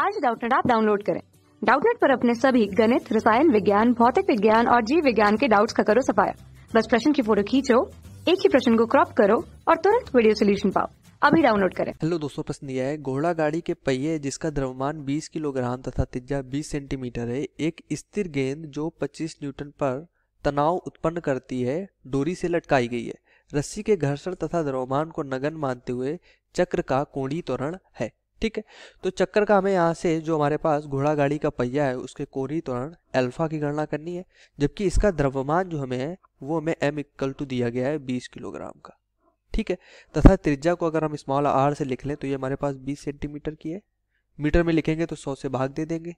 आज डाउटनेट आप डाउनलोड करें डाउटनेट पर अपने सभी गणित रसायन विज्ञान भौतिक विज्ञान और जीव विज्ञान के डाउट्स का करो सफाया बस प्रश्न की फोटो खींचो एक ही प्रश्न को क्रॉप करो और तुरंत वीडियो सोल्यूशन पाओ अभी डाउनलोड करें हेलो दोस्तों प्रश्न यह है घोड़ा गाड़ी के पहिए जिसका द्रव्यमान 20 किलोग्राम तथा तिज्जा 20 सेंटीमीटर है एक स्थिर गेंद जो 25 न्यूटन पर तनाव उत्पन्न करती है डोरी से लटकाई गई है रस्सी के घर्षण तथा द्रव्यमान को नगन मानते हुए चक्र का कोणी त्वरण है ठीक है तो चक्कर का हमें यहाँ से जो हमारे पास घोड़ा गाड़ी का पहिया है उसके कोरी त्वरण अल्फा की गणना करनी है जबकि इसका द्रव्यमान जो हमें है वो हमें एम इक्वल टू दिया गया है बीस किलोग्राम का ठीक है तथा त्रिज्या को अगर हम स्मॉल आर से लिख लें तो ये हमारे पास बीस सेंटीमीटर की है मीटर में लिखेंगे तो सौ से भाग दे देंगे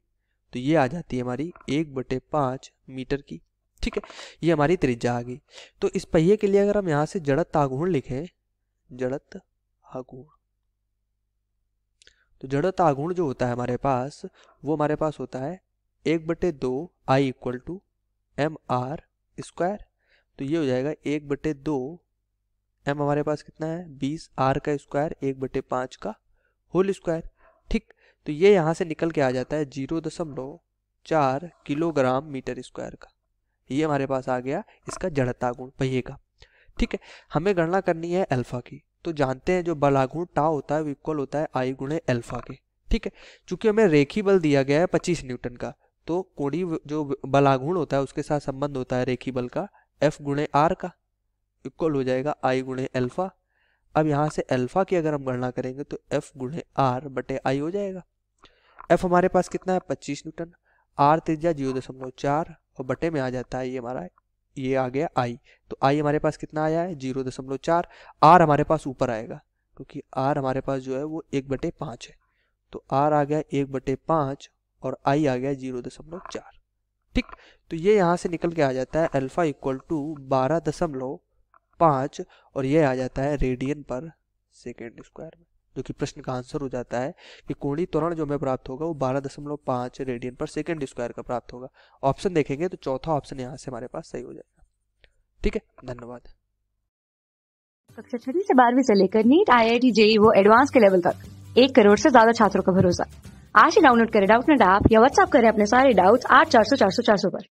तो ये आ जाती है हमारी एक बटे पाँच मीटर की ठीक है ये हमारी त्रिज्या आ गई तो इस पहिए के लिए अगर हम यहाँ से जड़त आगुण लिखें जड़त आगुण तो जड़ता गुण जो होता है हमारे पास वो हमारे पास होता है एक बटे दो I equal to M R square तो ये हो जाएगा एक बटे दो एम हमारे पास कितना है बीस आर का स्क्वायर एक बटे पाँच का होल स्क्वायर ठीक तो ये यहाँ से निकल के आ जाता है जीरो दशमलव चार किलोग्राम मीटर स्क्वायर का ये हमारे पास आ गया इसका जड़ता गुण पहिए का ठीक है हमें गणना करनी है अल्फा की तो जानते हैं जो बलागुण टा होता है इक्वल होता है आई गुणे एल्फा के ठीक है चूंकि हमें रेखी बल दिया गया है पच्चीस न्यूटन का तो कोड़ी जो बलागुण होता है उसके साथ संबंध होता है रेखी बल का एफ गुणे आर का इक्वल हो जाएगा आई गुणे एल्फा अब यहाँ से अल्फा की अगर हम गणना करेंगे तो एफ गुणे आर बटे आई हो जाएगा एफ हमारे पास कितना है पच्चीस न्यूटन आर त्रिज्या जीरो दशमलव चार और बटे में आ जाता है ये हमारा ये आ गया आई तो आई हमारे पास कितना आया है जीरो दशमलव चार आर हमारे पास ऊपर आएगा क्योंकि आर हमारे पास जो है वो एक बटे पाँच है तो आर आ गया एक बटे पाँच और आई आ गया जीरो दशमलव चार ठीक तो ये यहाँ से निकल के आ जाता है अल्फ़ा इक्वल टू बारह दशमलव पाँच और ये आ जाता है रेडियन पर सेकेंड स्क्वायर में जो कि प्रश्न का आंसर हो जाता है कि कोणीय त्वरण जो हमें प्राप्त होगा वो बारह दशमलव पाँच रेडियन पर सेकेंड स्क्वायर का प्राप्त होगा ऑप्शन देखेंगे तो चौथा ऑप्शन यहाँ से हमारे पास सही हो जाएगा ठीक है धन्यवाद कक्षा छठी से बारहवीं से लेकर NEET I I T JEE वो एडवांस के लेवल तक एक करोड़ से ज्यादा छात्रों का भरोसा आज ही डाउनलोड करें डाउट नेट ऐप या व्हाट्सअप करें अपने सारे डाउट्स आठ चार सौ चार सौ चार सौ पर